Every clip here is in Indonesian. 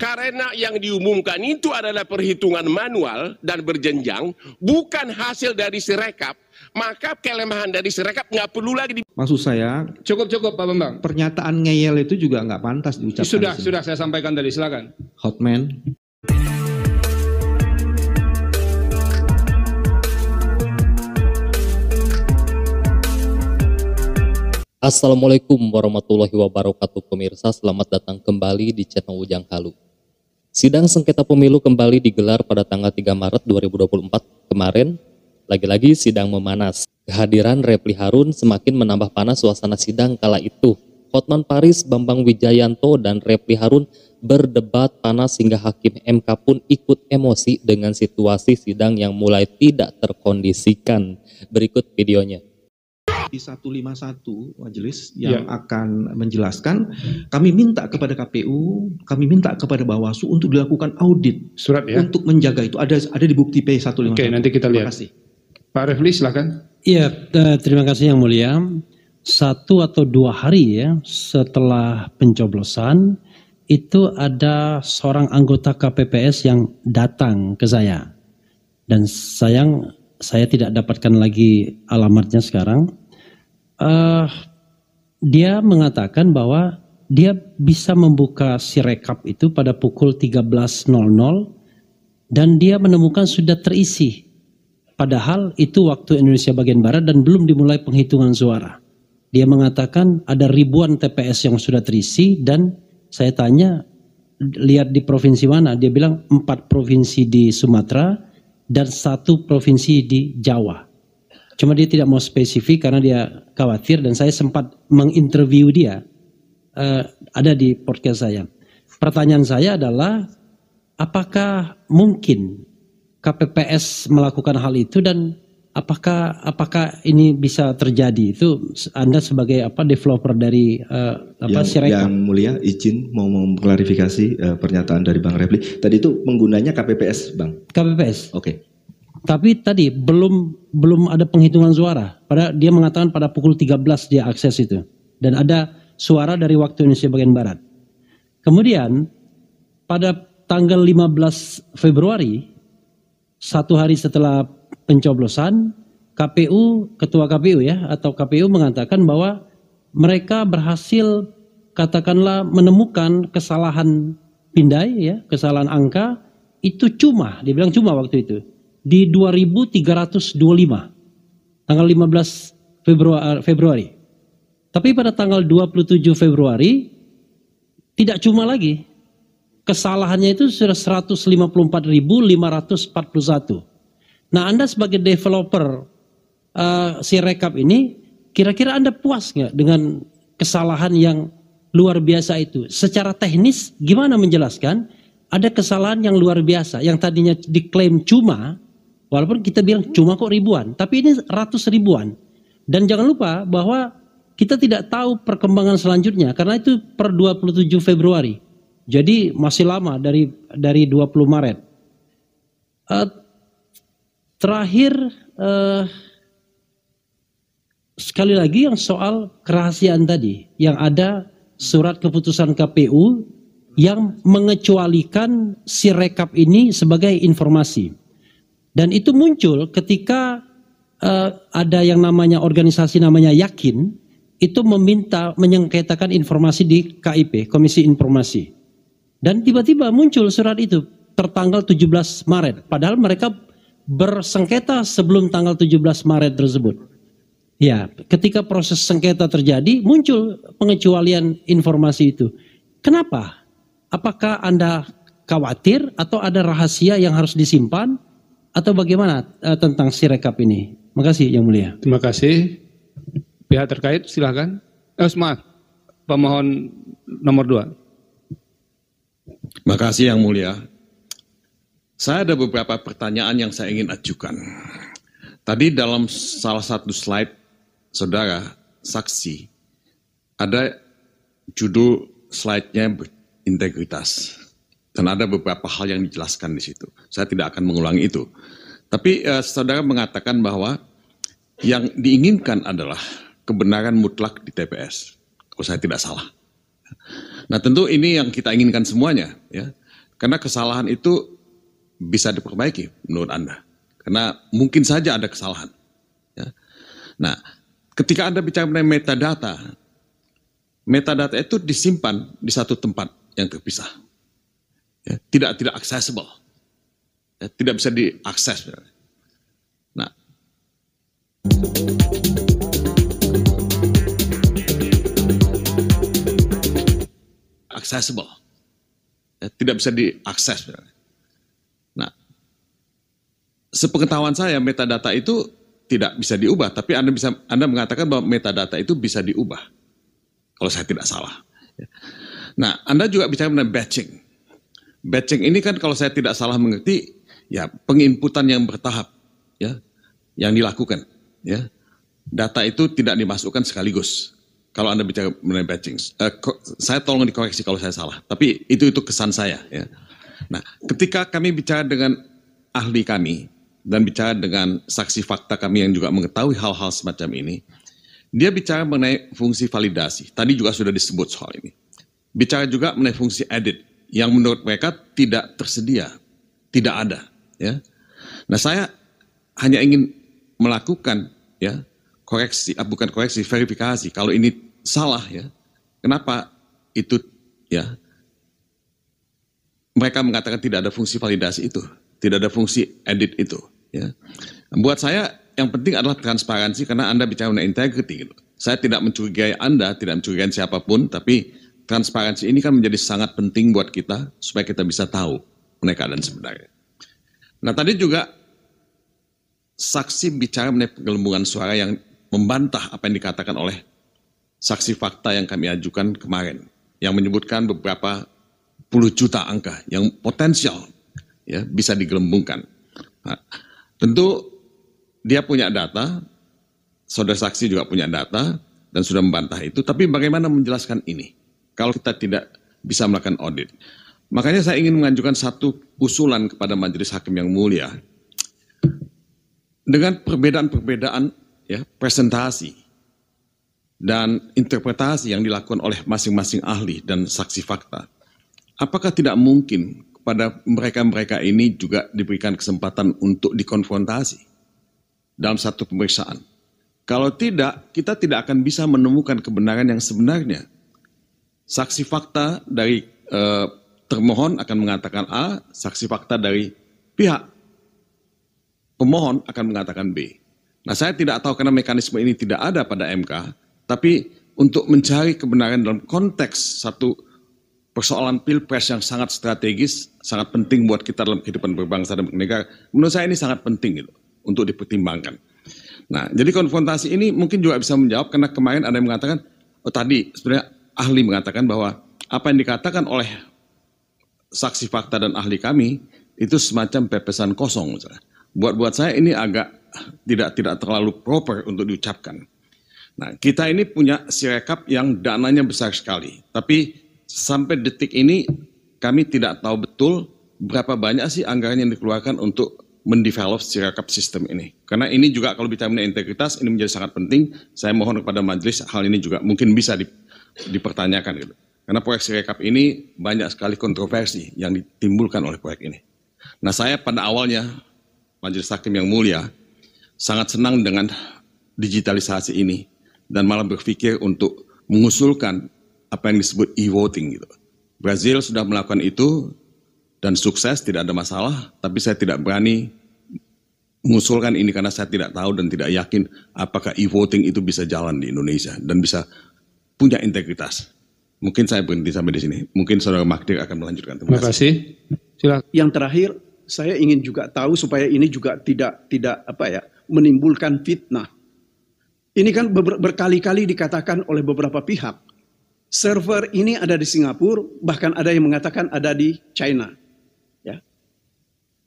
Karena yang diumumkan itu adalah perhitungan manual dan berjenjang, bukan hasil dari sirekap, maka kelemahan dari sirekap nggak perlu lagi. Di... Maksud saya, cukup cukup Pak Bambang. Pernyataan ngeyel itu juga nggak pantas diucapkan. Sudah di sudah saya sampaikan tadi, silakan. Hotman. Assalamualaikum warahmatullahi wabarakatuh pemirsa, selamat datang kembali di channel Ujang Halu. Sidang sengketa pemilu kembali digelar pada tanggal 3 Maret 2024 kemarin. Lagi-lagi sidang memanas. Kehadiran Repli Harun semakin menambah panas suasana sidang kala itu. Hotman Paris, Bambang Wijayanto, dan Repli Harun berdebat panas hingga Hakim MK pun ikut emosi dengan situasi sidang yang mulai tidak terkondisikan. Berikut videonya di 151 majelis ya. yang yeah. akan menjelaskan. Kami minta kepada KPU, kami minta kepada Bawaslu untuk dilakukan audit surat ya. Untuk menjaga itu ada ada di bukti P151. Oke, nanti kita lihat. Terima kasih. Pak Refli silakan. Iya, eh, terima kasih yang mulia. Satu atau dua hari ya setelah pencoblosan itu ada seorang anggota KPPS yang datang ke saya. Dan sayang saya tidak dapatkan lagi alamatnya sekarang uh, dia mengatakan bahwa dia bisa membuka sirekap itu pada pukul 13.00 dan dia menemukan sudah terisi. Padahal itu waktu Indonesia bagian barat dan belum dimulai penghitungan suara. Dia mengatakan ada ribuan TPS yang sudah terisi dan saya tanya lihat di provinsi mana? Dia bilang empat provinsi di Sumatera dan satu provinsi di Jawa. Cuma dia tidak mau spesifik karena dia khawatir dan saya sempat menginterview dia uh, ada di podcast saya. Pertanyaan saya adalah apakah mungkin KPPS melakukan hal itu dan apakah apakah ini bisa terjadi itu Anda sebagai apa developer dari uh, apa yang, Sirekap? yang mulia izin mau mengklarifikasi uh, pernyataan dari Bang Repli tadi itu penggunanya KPPS Bang KPPS oke okay. Tapi tadi belum belum ada penghitungan suara. Pada dia mengatakan pada pukul 13 dia akses itu dan ada suara dari waktu Indonesia bagian barat. Kemudian pada tanggal 15 Februari satu hari setelah pencoblosan KPU ketua KPU ya atau KPU mengatakan bahwa mereka berhasil katakanlah menemukan kesalahan pindai ya kesalahan angka itu cuma dibilang cuma waktu itu di 2325 tanggal 15 Februari, eh, Februari. Tapi pada tanggal 27 Februari tidak cuma lagi kesalahannya itu sudah 154.541. Nah, Anda sebagai developer uh, si rekap ini kira-kira Anda puas nggak dengan kesalahan yang luar biasa itu? Secara teknis gimana menjelaskan? Ada kesalahan yang luar biasa yang tadinya diklaim cuma Walaupun kita bilang hmm. cuma kok ribuan, tapi ini ratus ribuan. Dan jangan lupa bahwa kita tidak tahu perkembangan selanjutnya karena itu per 27 Februari. Jadi masih lama dari dari 20 Maret. Uh, terakhir uh, sekali lagi yang soal kerahasiaan tadi yang ada surat keputusan KPU yang mengecualikan si rekap ini sebagai informasi. Dan itu muncul ketika uh, ada yang namanya organisasi namanya Yakin itu meminta menyengketakan informasi di KIP, Komisi Informasi. Dan tiba-tiba muncul surat itu tertanggal 17 Maret, padahal mereka bersengketa sebelum tanggal 17 Maret tersebut. Ya, ketika proses sengketa terjadi, muncul pengecualian informasi itu. Kenapa? Apakah Anda khawatir atau ada rahasia yang harus disimpan? atau bagaimana uh, tentang sirekap ini? terima kasih yang mulia. Terima kasih. Pihak terkait silahkan. Eh, maaf, pemohon nomor dua. Terima kasih yang mulia. Saya ada beberapa pertanyaan yang saya ingin ajukan. Tadi dalam salah satu slide saudara saksi ada judul slide-nya integritas. Dan ada beberapa hal yang dijelaskan di situ. Saya tidak akan mengulangi itu. Tapi eh, saudara mengatakan bahwa yang diinginkan adalah kebenaran mutlak di TPS. Kalau oh, saya tidak salah. Nah tentu ini yang kita inginkan semuanya. ya Karena kesalahan itu bisa diperbaiki menurut Anda. Karena mungkin saja ada kesalahan. Ya. Nah ketika Anda bicara mengenai metadata, metadata itu disimpan di satu tempat yang terpisah ya, tidak tidak accessible, ya, tidak bisa diakses. Nah, accessible, ya, tidak bisa diakses. Nah, sepengetahuan saya metadata itu tidak bisa diubah, tapi Anda bisa Anda mengatakan bahwa metadata itu bisa diubah. Kalau saya tidak salah. Ya. Nah, Anda juga bisa mengenai batching batching ini kan kalau saya tidak salah mengerti, ya penginputan yang bertahap, ya, yang dilakukan, ya. Data itu tidak dimasukkan sekaligus. Kalau Anda bicara mengenai batching, uh, saya tolong dikoreksi kalau saya salah. Tapi itu itu kesan saya, ya. Nah, ketika kami bicara dengan ahli kami dan bicara dengan saksi fakta kami yang juga mengetahui hal-hal semacam ini, dia bicara mengenai fungsi validasi. Tadi juga sudah disebut soal ini. Bicara juga mengenai fungsi edit yang menurut mereka tidak tersedia, tidak ada. Ya. Nah saya hanya ingin melakukan ya koreksi, ah, bukan koreksi, verifikasi. Kalau ini salah ya, kenapa itu ya mereka mengatakan tidak ada fungsi validasi itu, tidak ada fungsi edit itu. Ya. Buat saya yang penting adalah transparansi karena Anda bicara tentang integrity. Gitu. Saya tidak mencurigai Anda, tidak mencurigai siapapun, tapi transparansi ini kan menjadi sangat penting buat kita supaya kita bisa tahu mengenai keadaan sebenarnya. Nah tadi juga saksi bicara mengenai penggelembungan suara yang membantah apa yang dikatakan oleh saksi fakta yang kami ajukan kemarin yang menyebutkan beberapa puluh juta angka yang potensial ya bisa digelembungkan. Nah, tentu dia punya data, saudara saksi juga punya data dan sudah membantah itu, tapi bagaimana menjelaskan ini? kalau kita tidak bisa melakukan audit. Makanya saya ingin mengajukan satu usulan kepada Majelis Hakim yang mulia. Dengan perbedaan-perbedaan ya, presentasi dan interpretasi yang dilakukan oleh masing-masing ahli dan saksi fakta. Apakah tidak mungkin kepada mereka-mereka ini juga diberikan kesempatan untuk dikonfrontasi dalam satu pemeriksaan? Kalau tidak, kita tidak akan bisa menemukan kebenaran yang sebenarnya Saksi fakta dari e, termohon akan mengatakan A, saksi fakta dari pihak pemohon akan mengatakan B. Nah, saya tidak tahu karena mekanisme ini tidak ada pada MK, tapi untuk mencari kebenaran dalam konteks satu persoalan pilpres yang sangat strategis, sangat penting buat kita dalam kehidupan berbangsa dan bernegara, menurut saya ini sangat penting gitu, untuk dipertimbangkan. Nah, jadi konfrontasi ini mungkin juga bisa menjawab karena kemarin ada yang mengatakan, oh tadi sebenarnya ahli mengatakan bahwa apa yang dikatakan oleh saksi fakta dan ahli kami itu semacam pepesan kosong Buat buat saya ini agak tidak tidak terlalu proper untuk diucapkan. Nah, kita ini punya sirekap yang dananya besar sekali, tapi sampai detik ini kami tidak tahu betul berapa banyak sih anggaran yang dikeluarkan untuk mendevelop sirekap sistem ini. Karena ini juga kalau bicara mengenai integritas ini menjadi sangat penting. Saya mohon kepada majelis hal ini juga mungkin bisa di, dipertanyakan gitu. Karena proyek Sirekap ini banyak sekali kontroversi yang ditimbulkan oleh proyek ini. Nah saya pada awalnya, Majelis Hakim yang mulia, sangat senang dengan digitalisasi ini dan malah berpikir untuk mengusulkan apa yang disebut e-voting gitu. Brazil sudah melakukan itu dan sukses tidak ada masalah, tapi saya tidak berani mengusulkan ini karena saya tidak tahu dan tidak yakin apakah e-voting itu bisa jalan di Indonesia dan bisa punya integritas. Mungkin saya berhenti sampai di sini. Mungkin saudara Magdir akan melanjutkan. Terima, kasih. kasih. Silakan. Yang terakhir, saya ingin juga tahu supaya ini juga tidak tidak apa ya menimbulkan fitnah. Ini kan ber berkali-kali dikatakan oleh beberapa pihak. Server ini ada di Singapura, bahkan ada yang mengatakan ada di China. Ya.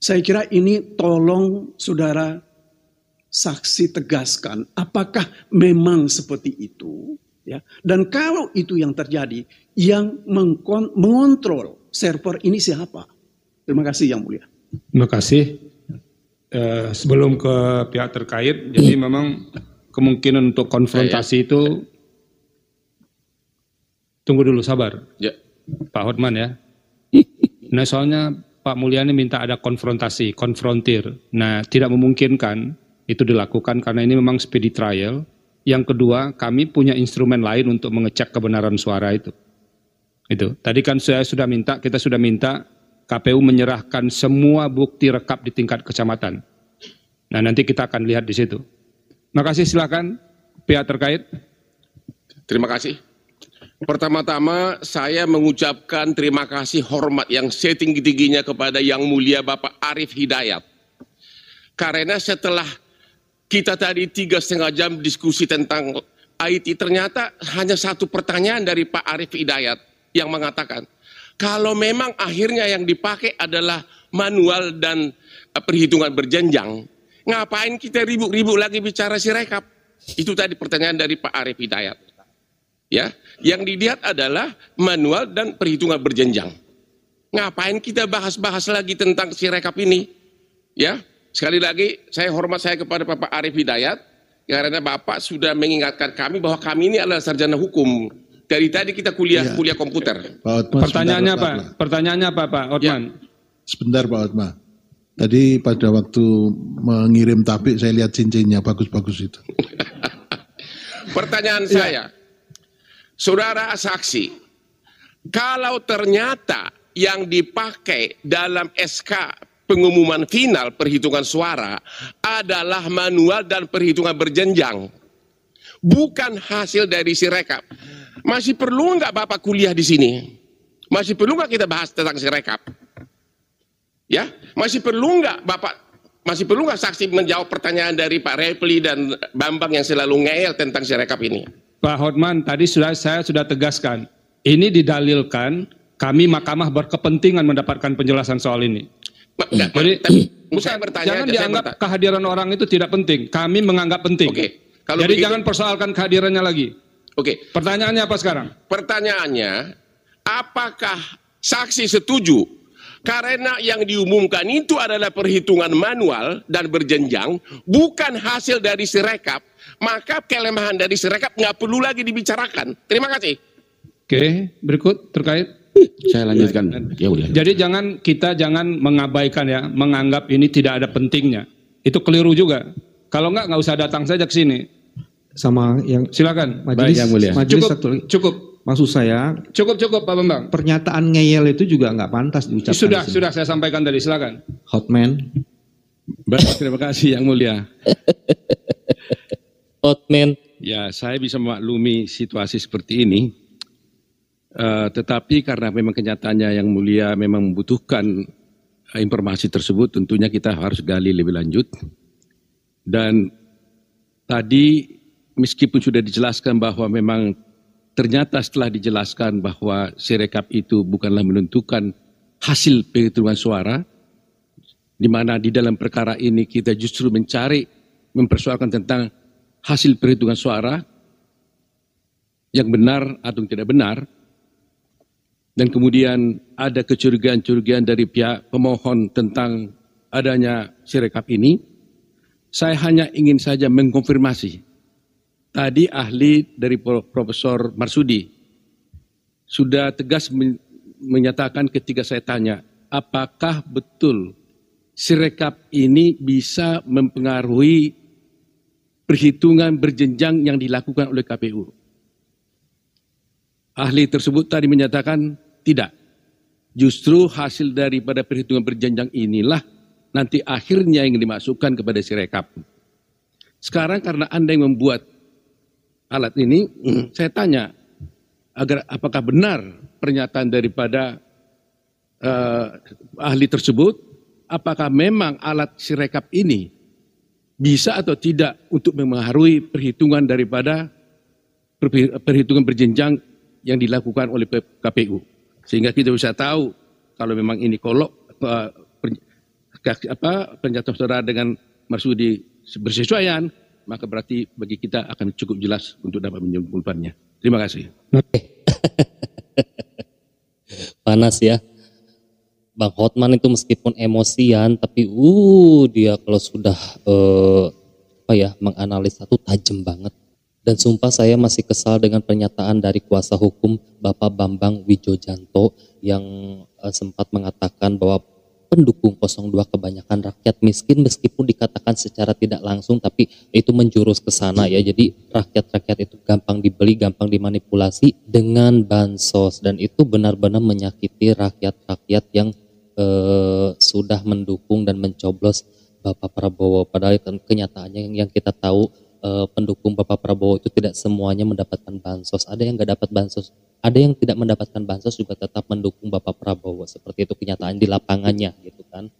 Saya kira ini tolong saudara saksi tegaskan apakah memang seperti itu Ya. Dan kalau itu yang terjadi, yang mengontrol server ini siapa? Terima kasih yang mulia. Terima kasih. Eh, sebelum ke pihak terkait, jadi iya. memang kemungkinan untuk konfrontasi iya, iya. itu tunggu dulu sabar. Ya. Pak Hotman ya. Nah soalnya Pak Mulyani minta ada konfrontasi, konfrontir. Nah tidak memungkinkan itu dilakukan karena ini memang speedy trial yang kedua, kami punya instrumen lain untuk mengecek kebenaran suara itu. Itu. Tadi kan saya sudah minta, kita sudah minta KPU menyerahkan semua bukti rekap di tingkat kecamatan. Nah, nanti kita akan lihat di situ. Terima kasih silakan pihak terkait. Terima kasih. Pertama-tama saya mengucapkan terima kasih hormat yang setinggi-tingginya kepada Yang Mulia Bapak Arif Hidayat. Karena setelah kita tadi tiga setengah jam diskusi tentang IT, ternyata hanya satu pertanyaan dari Pak Arief Hidayat yang mengatakan, kalau memang akhirnya yang dipakai adalah manual dan eh, perhitungan berjenjang, ngapain kita ribu-ribu lagi bicara si rekap? Itu tadi pertanyaan dari Pak Arief Hidayat. Ya, yang dilihat adalah manual dan perhitungan berjenjang. Ngapain kita bahas-bahas lagi tentang si rekap ini? Ya, Sekali lagi, saya hormat saya kepada Bapak Arief Hidayat, karena Bapak sudah mengingatkan kami bahwa kami ini adalah sarjana hukum. Dari tadi kita kuliah ya. kuliah komputer. Pak Otman, pertanyaannya apa? Pertanyaannya apa, Pak ya. Otman? Ya. Sebentar Pak Otman. Tadi pada waktu mengirim tabik saya lihat cincinnya bagus-bagus itu. Pertanyaan ya. saya, saudara saksi, kalau ternyata yang dipakai dalam SK pengumuman final perhitungan suara adalah manual dan perhitungan berjenjang. Bukan hasil dari sirekap. Masih perlu nggak Bapak kuliah di sini? Masih perlu nggak kita bahas tentang sirekap? Ya, masih perlu nggak Bapak masih perlu nggak saksi menjawab pertanyaan dari Pak Repli dan Bambang yang selalu ngeyel tentang sirekap ini? Pak Hotman, tadi sudah saya sudah tegaskan, ini didalilkan kami mahkamah berkepentingan mendapatkan penjelasan soal ini. Enggak, hmm. Jadi, tapi, bukan bertanya jangan aja, dianggap bertanya. kehadiran orang itu tidak penting. Kami menganggap penting. Oke. Kalau Jadi begitu, jangan persoalkan kehadirannya lagi. Oke. Pertanyaannya apa sekarang? Pertanyaannya, apakah saksi setuju karena yang diumumkan itu adalah perhitungan manual dan berjenjang, bukan hasil dari sirekap, maka kelemahan dari sirekap nggak perlu lagi dibicarakan. Terima kasih. Oke, berikut terkait saya lanjutkan. Ya udah. Ya Jadi jangan kita jangan mengabaikan ya, menganggap ini tidak ada pentingnya. Itu keliru juga. Kalau enggak nggak usah datang saja ke sini. Sama yang silakan. Majelis, yang mulia. Majelis cukup, satu cukup. Maksud saya cukup cukup Pak Bambang. Pernyataan ngeyel itu juga nggak pantas diucapkan. Sudah di sudah saya sampaikan tadi. Silakan. Hotman. Baik, terima kasih yang mulia. Hotman. Ya, saya bisa memaklumi situasi seperti ini Eh, tetapi karena memang kenyataannya yang mulia memang membutuhkan eh, informasi tersebut, tentunya kita harus gali lebih lanjut. Dan tadi meskipun sudah dijelaskan bahwa memang ternyata setelah dijelaskan bahwa sirekap itu bukanlah menentukan hasil perhitungan suara, di mana di dalam perkara ini kita justru mencari mempersoalkan tentang hasil perhitungan suara yang benar atau tidak benar, dan kemudian ada kecurigaan-curigaan dari pihak pemohon tentang adanya sirekap ini, saya hanya ingin saja mengkonfirmasi. Tadi ahli dari Profesor Marsudi sudah tegas menyatakan ketika saya tanya, apakah betul sirekap ini bisa mempengaruhi perhitungan berjenjang yang dilakukan oleh KPU? ahli tersebut tadi menyatakan tidak. Justru hasil daripada perhitungan berjenjang inilah nanti akhirnya yang dimasukkan kepada sirekap. Sekarang karena Anda yang membuat alat ini, saya tanya agar apakah benar pernyataan daripada uh, ahli tersebut, apakah memang alat sirekap ini bisa atau tidak untuk memengaruhi perhitungan daripada perhitungan berjenjang yang dilakukan oleh KPU. Sehingga kita bisa tahu kalau memang ini kolok eh, apa, apa pencatatan saudara dengan Marsudi bersesuaian, maka berarti bagi kita akan cukup jelas untuk dapat menyimpulkannya. Terima kasih. Oke. Panas ya. Bang Hotman itu meskipun emosian tapi uh dia kalau sudah uh, apa ya menganalisa tuh tajam banget dan sumpah saya masih kesal dengan pernyataan dari kuasa hukum Bapak Bambang Wijojanto yang uh, sempat mengatakan bahwa pendukung 02 kebanyakan rakyat miskin meskipun dikatakan secara tidak langsung tapi itu menjurus ke sana ya. Jadi rakyat-rakyat itu gampang dibeli, gampang dimanipulasi dengan bansos dan itu benar-benar menyakiti rakyat-rakyat yang eh, sudah mendukung dan mencoblos Bapak Prabowo padahal kan kenyataannya yang kita tahu eh, pendukung Bapak Prabowo itu tidak semuanya mendapatkan bansos. Ada yang nggak dapat bansos, ada yang tidak mendapatkan bansos juga tetap mendukung Bapak Prabowo. Seperti itu kenyataan di lapangannya gitu kan.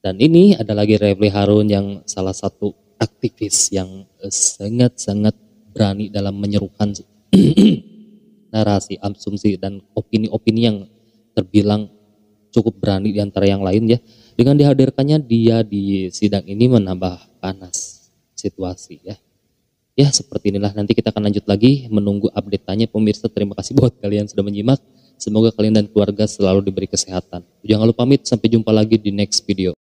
Dan ini ada lagi Refli Harun yang salah satu aktivis yang eh, sangat-sangat berani dalam menyerukan narasi, asumsi dan opini-opini yang terbilang cukup berani di antara yang lain ya. Dengan dihadirkannya dia di sidang ini menambah panas situasi ya. Ya seperti inilah nanti kita akan lanjut lagi menunggu update tanya pemirsa. Terima kasih buat kalian sudah menyimak. Semoga kalian dan keluarga selalu diberi kesehatan. Jangan lupa pamit sampai jumpa lagi di next video.